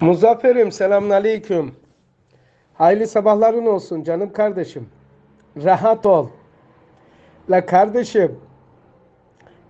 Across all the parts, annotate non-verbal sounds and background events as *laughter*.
Muzaffer'im selamun aleyküm. Hayırlı sabahların olsun canım kardeşim. Rahat ol. La kardeşim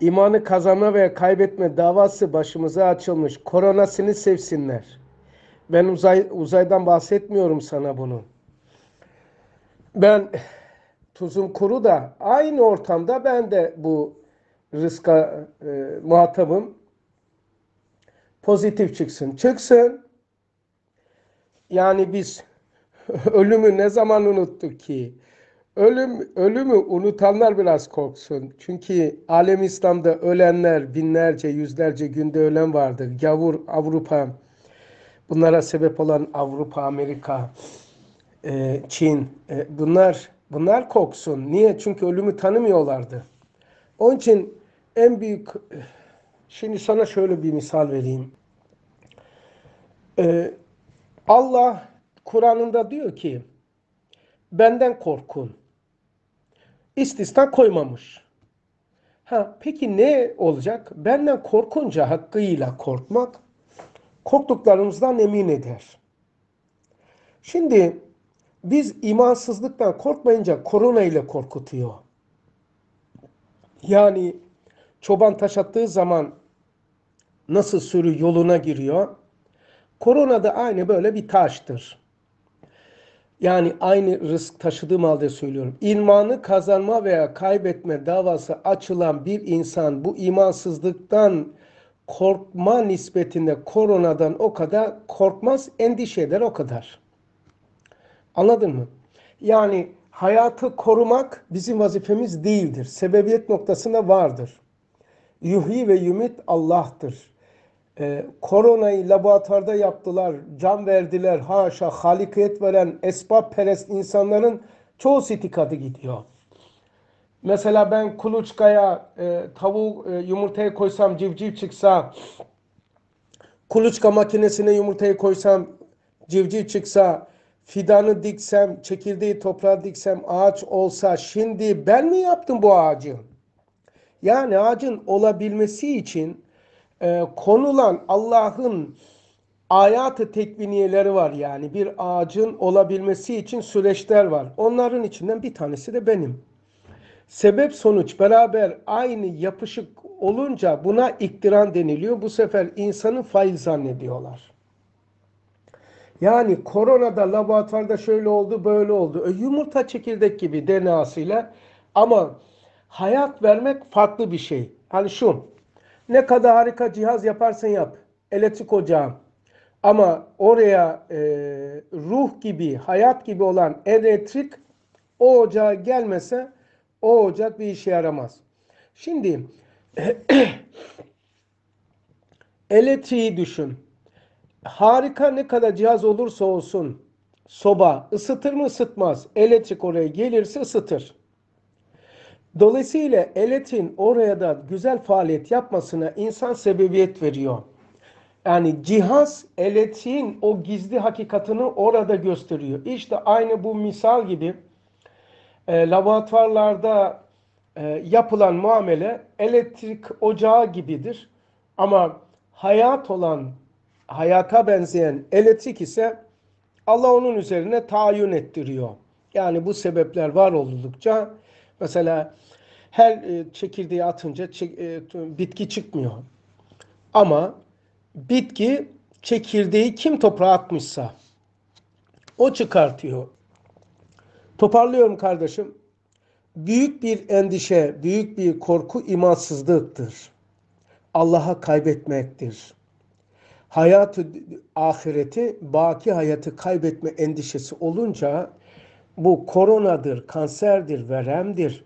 imanı kazanma veya kaybetme davası başımıza açılmış. Koronasını sevsinler. Ben uzay, uzaydan bahsetmiyorum sana bunu. Ben tuzum kuru da aynı ortamda ben de bu rızka e, muhatabım. Pozitif çıksın. Çıksın yani biz *laughs* ölümü ne zaman unuttuk ki? Ölüm ölümü unutanlar biraz korksun. Çünkü alem İslam'da ölenler binlerce, yüzlerce günde ölen vardır. Yavur Avrupa, bunlara sebep olan Avrupa, Amerika, e, Çin, e, bunlar bunlar korksun. Niye? Çünkü ölümü tanımıyorlardı. Onun için en büyük e, şimdi sana şöyle bir misal vereyim. Allah Kur'an'ında diyor ki benden korkun. İstisna koymamış. Ha, peki ne olacak? Benden korkunca hakkıyla korkmak korktuklarımızdan emin eder. Şimdi biz imansızlıktan korkmayınca korona ile korkutuyor. Yani çoban taş attığı zaman nasıl sürü yoluna giriyor? Korona da aynı böyle bir taştır. Yani aynı risk taşıdığım halde söylüyorum. İmanı kazanma veya kaybetme davası açılan bir insan bu imansızlıktan korkma nispetinde koronadan o kadar korkmaz, endişe eder o kadar. Anladın mı? Yani hayatı korumak bizim vazifemiz değildir. Sebebiyet noktasında vardır. Yuhyi ve yümit Allah'tır e, koronayı laboratuvarda yaptılar, can verdiler, haşa halikiyet veren esbab perest insanların çoğu sitikadı gidiyor. Mesela ben kuluçkaya e, tavuğu e, yumurtaya koysam civciv çıksa, kuluçka makinesine yumurtayı koysam civciv çıksa, fidanı diksem, çekirdeği toprağa diksem, ağaç olsa şimdi ben mi yaptım bu ağacı? Yani ağacın olabilmesi için e, konulan Allah'ın ayatı tekviniyeleri var yani bir ağacın olabilmesi için süreçler var. Onların içinden bir tanesi de benim. Sebep sonuç beraber aynı yapışık olunca buna iktiran deniliyor. Bu sefer insanı fail zannediyorlar. Yani koronada laboratuvarda şöyle oldu böyle oldu. E, yumurta çekirdek gibi DNA'sıyla ama hayat vermek farklı bir şey. Hani şu ne kadar harika cihaz yaparsan yap. Elektrik ocağı. Ama oraya e, ruh gibi, hayat gibi olan elektrik o ocağa gelmese o ocak bir işe yaramaz. Şimdi *clears throat* elektriği düşün. Harika ne kadar cihaz olursa olsun soba ısıtır mı ısıtmaz. Elektrik oraya gelirse ısıtır. Dolayısıyla eletin oraya da güzel faaliyet yapmasına insan sebebiyet veriyor. Yani cihaz eletin o gizli hakikatini orada gösteriyor. İşte aynı bu misal gibi e, laboratuvarlarda e, yapılan muamele elektrik ocağı gibidir. Ama hayat olan, hayata benzeyen elektrik ise Allah onun üzerine tayin ettiriyor. Yani bu sebepler var oldukça mesela her e, çekirdeği atınca e, bitki çıkmıyor. Ama bitki çekirdeği kim toprağa atmışsa o çıkartıyor. Toparlıyorum kardeşim. Büyük bir endişe, büyük bir korku imansızlıktır. Allah'a kaybetmektir. Hayatı, ahireti, baki hayatı kaybetme endişesi olunca bu koronadır, kanserdir, veremdir,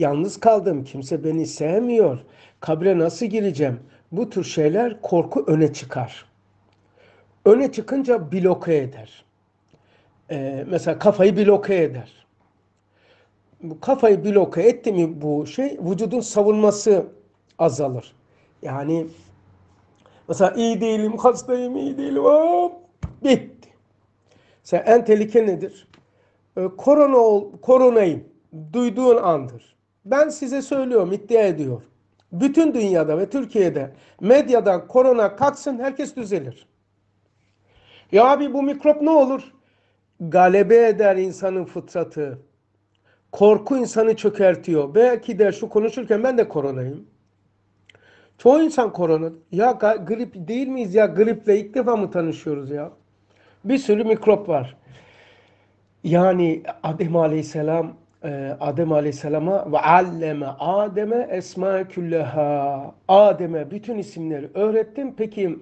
yalnız kaldım, kimse beni sevmiyor, kabre nasıl gireceğim? Bu tür şeyler korku öne çıkar. Öne çıkınca bloke eder. Ee, mesela kafayı bloke eder. Bu kafayı bloke etti mi bu şey vücudun savunması azalır. Yani mesela iyi değilim, hastayım, iyi değilim. Hop, bitti. Mesela en tehlike nedir? Ee, korona ol, koronayım duyduğun andır. Ben size söylüyorum, iddia ediyor. Bütün dünyada ve Türkiye'de medyadan korona kalksın herkes düzelir. Ya abi bu mikrop ne olur? Galebe eder insanın fıtratı. Korku insanı çökertiyor. Belki de şu konuşurken ben de koronayım. Çoğu insan korona. Ya grip değil miyiz ya? Griple ilk defa mı tanışıyoruz ya? Bir sürü mikrop var. Yani Adem Aleyhisselam e, Adem Aleyhisselam'a ve alleme Adem'e esma külleha. Adem'e bütün isimleri öğrettim. Peki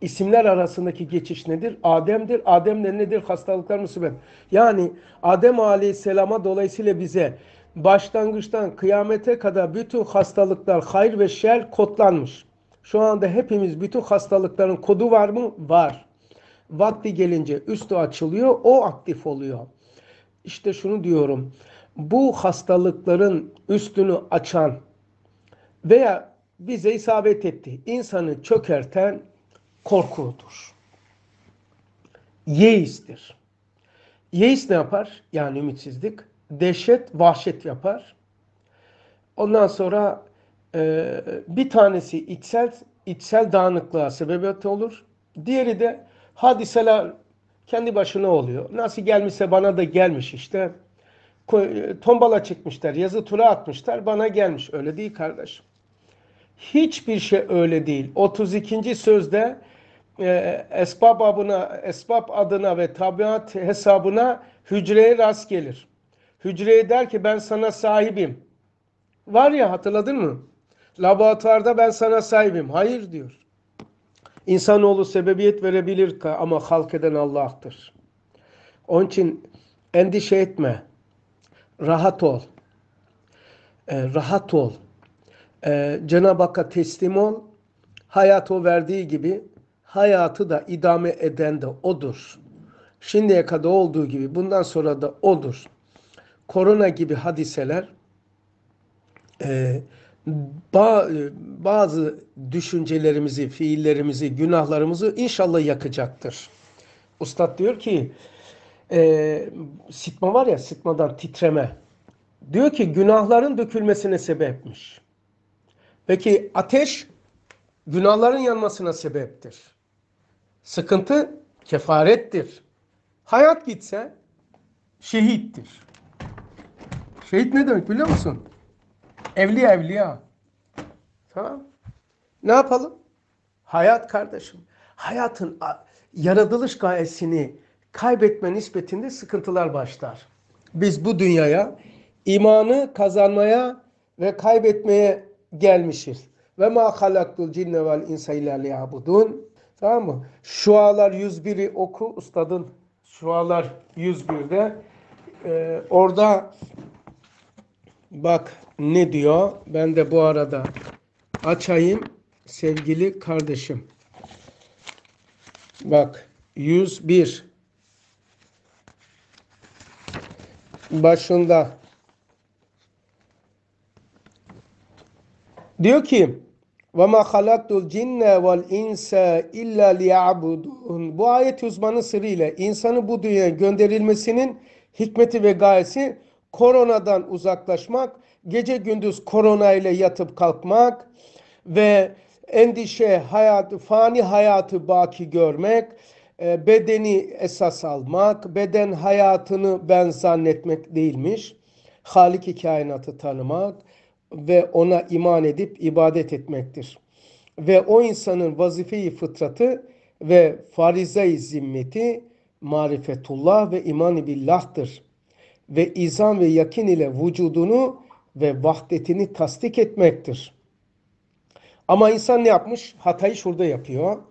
isimler arasındaki geçiş nedir? Adem'dir. Adem'le nedir? Hastalıklar, musibet. Yani Adem Aleyhisselam'a dolayısıyla bize başlangıçtan kıyamete kadar bütün hastalıklar, hayır ve şer kodlanmış. Şu anda hepimiz bütün hastalıkların kodu var mı? Var. Vakti gelince üstü açılıyor, o aktif oluyor. İşte şunu diyorum. Bu hastalıkların üstünü açan veya bize isabet etti. insanı çökerten korkudur. Yeistir. Yeis ne yapar? Yani ümitsizlik. Dehşet, vahşet yapar. Ondan sonra e, bir tanesi içsel içsel dağınıklığa sebebiyet olur. Diğeri de hadiseler kendi başına oluyor. Nasıl gelmişse bana da gelmiş işte. E, tombala çıkmışlar yazı tura atmışlar, bana gelmiş. Öyle değil kardeşim. Hiçbir şey öyle değil. 32. sözde e, esbab, abına, esbab adına ve tabiat hesabına hücreye rast gelir. Hücreye der ki ben sana sahibim. Var ya hatırladın mı? Laboratuvarda ben sana sahibim. Hayır diyor. İnsanoğlu sebebiyet verebilir ama halk eden Allah'tır. Onun için endişe etme. Rahat ol. E, rahat ol. E, Cenab-ı Hakk'a teslim ol. hayatı o verdiği gibi hayatı da idame eden de odur. Şimdiye kadar olduğu gibi bundan sonra da odur. Korona gibi hadiseler eee e, bazı düşüncelerimizi, fiillerimizi, günahlarımızı inşallah yakacaktır. Ustad diyor ki e, sitma var ya sitmadan titreme. Diyor ki günahların dökülmesine sebepmiş. Peki ateş günahların yanmasına sebeptir. Sıkıntı kefarettir. Hayat gitse şehittir. Şehit ne demek biliyor musun? Evliya evliya. Tamam. Ne yapalım? Hayat kardeşim. Hayatın yaratılış gayesini kaybetme nispetinde sıkıntılar başlar. Biz bu dünyaya imanı kazanmaya ve kaybetmeye gelmişiz. Ve ma halaktul cinne vel insa illa Tamam mı? Şualar 101'i oku ustadın. Şualar 101'de. Ee, orada bak ne diyor? Ben de bu arada açayım sevgili kardeşim. Bak 101 başında diyor ki ve ma halaktul cinne vel insa illa liya'budun. Bu ayet uzmanı sırrıyla insanı bu dünyaya gönderilmesinin hikmeti ve gayesi koronadan uzaklaşmak gece gündüz korona ile yatıp kalkmak ve endişe hayatı, fani hayatı baki görmek, e, bedeni esas almak, beden hayatını ben zannetmek değilmiş. Halik-i kainatı tanımak ve ona iman edip ibadet etmektir. Ve o insanın vazifeyi fıtratı ve farize-i zimmeti marifetullah ve imanı ı billah'tır. Ve izan ve yakin ile vücudunu ve vahdetini tasdik etmektir. Ama insan ne yapmış? Hatayı şurada yapıyor.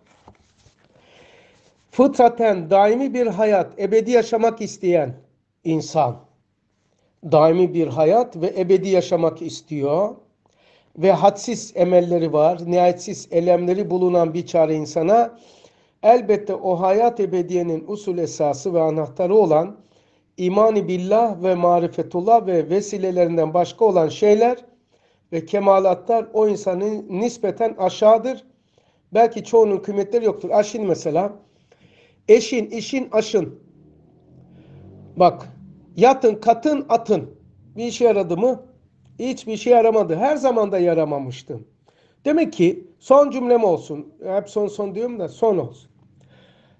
Fıtraten daimi bir hayat, ebedi yaşamak isteyen insan daimi bir hayat ve ebedi yaşamak istiyor ve hadsiz emelleri var, nihayetsiz elemleri bulunan bir çare insana elbette o hayat ebediyenin usul esası ve anahtarı olan imani billah ve marifetullah ve vesilelerinden başka olan şeyler ve kemalatlar o insanın nispeten aşağıdır. Belki çoğunun kıymetleri yoktur. Aşin mesela. Eşin, işin, aşın. Bak, yatın, katın, atın. Bir işe yaradı mı? Hiçbir işe yaramadı. Her zaman da yaramamıştım. Demek ki son cümlem olsun. Hep son son diyorum da son olsun.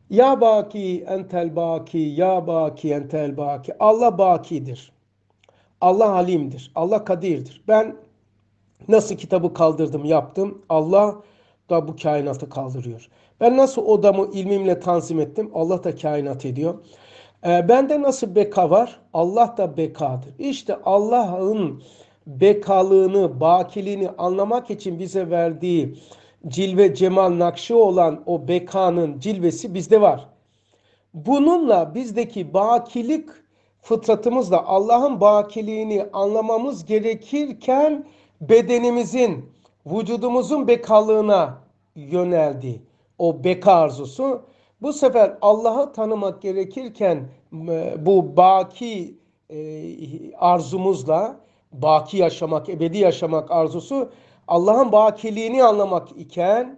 Ya baki entel baki, ya baki entel baki. Allah bakidir. Allah halimdir. Allah kadirdir. Ben nasıl kitabı kaldırdım, yaptım. Allah da bu kainatı kaldırıyor. Ben nasıl odamı ilmimle tanzim ettim. Allah da kainat ediyor. E, bende nasıl beka var? Allah da bekadır. İşte Allah'ın bekalığını, bakiliğini anlamak için bize verdiği cilve cemal nakşı olan o bekanın cilvesi bizde var. Bununla bizdeki bakilik fıtratımızla Allah'ın bakiliğini anlamamız gerekirken bedenimizin, vücudumuzun bekalığına yöneldi. O beka arzusu. Bu sefer Allah'ı tanımak gerekirken e, bu baki e, arzumuzla, baki yaşamak, ebedi yaşamak arzusu Allah'ın bakiliğini anlamak iken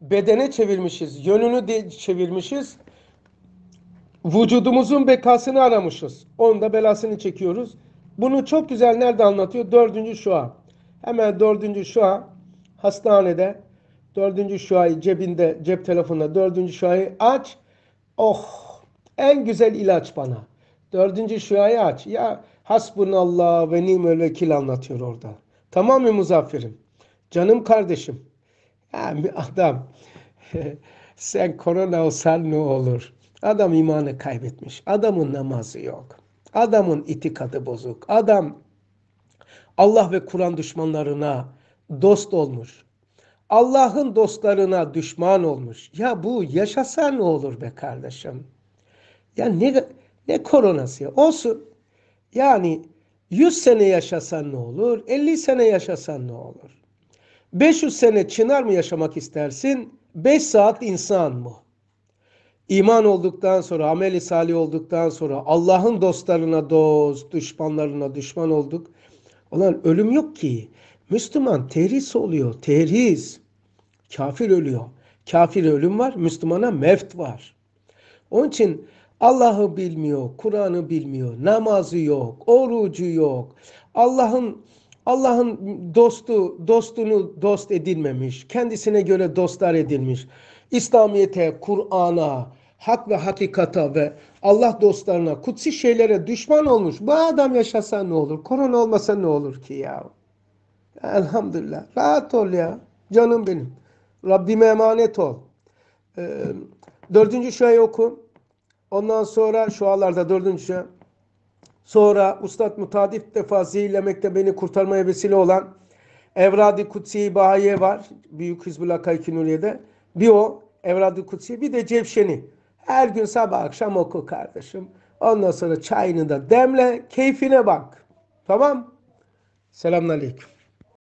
bedene çevirmişiz, yönünü de çevirmişiz. Vücudumuzun bekasını aramışız. Onun da belasını çekiyoruz. Bunu çok güzel nerede anlatıyor? Dördüncü şua. Hemen dördüncü şua hastanede dördüncü şuayı cebinde cep telefonunda dördüncü şuayı aç. Oh en güzel ilaç bana. Dördüncü şuayı aç. Ya hasbunallah ve nimel vekil anlatıyor orada. Tamam mı muzafferim? Canım kardeşim. ya bir adam *laughs* sen korona olsan ne olur? Adam imanı kaybetmiş. Adamın namazı yok. Adamın itikadı bozuk. Adam Allah ve Kur'an düşmanlarına dost olmuş. Allah'ın dostlarına düşman olmuş. Ya bu yaşasa ne olur be kardeşim? Ya ne ne koronası ya? Olsun. Yani 100 sene yaşasan ne olur? 50 sene yaşasan ne olur? 500 sene çınar mı yaşamak istersin? 5 saat insan mı? İman olduktan sonra, ameli salih olduktan sonra Allah'ın dostlarına dost, düşmanlarına düşman olduk. Olan ölüm yok ki. Müslüman terhis oluyor, terhis. Kafir ölüyor. Kafir ölüm var, Müslümana meft var. Onun için Allah'ı bilmiyor, Kur'an'ı bilmiyor, namazı yok, orucu yok. Allah'ın Allah'ın dostu dostunu dost edilmemiş, kendisine göre dostlar edilmiş. İslamiyete, Kur'an'a, hak ve hakikata ve Allah dostlarına, kutsi şeylere düşman olmuş. Bu adam yaşasa ne olur? Korona olmasa ne olur ki ya? Elhamdülillah. Rahat ol ya. Canım benim. Rabbime emanet ol. Ee, dördüncü şey oku. Ondan sonra şu alarda dördüncü şey. Sonra Ustad Mutadif Defazi'yle beni kurtarmaya vesile olan Evradi Kutsi Bahaye var. Büyük Hizbullah Kayki Nuriye'de. Bir o Evradi Kutsi bir de Cevşeni. Her gün sabah akşam oku kardeşim. Ondan sonra çayını da demle keyfine bak. Tamam. Selamun Aleyküm.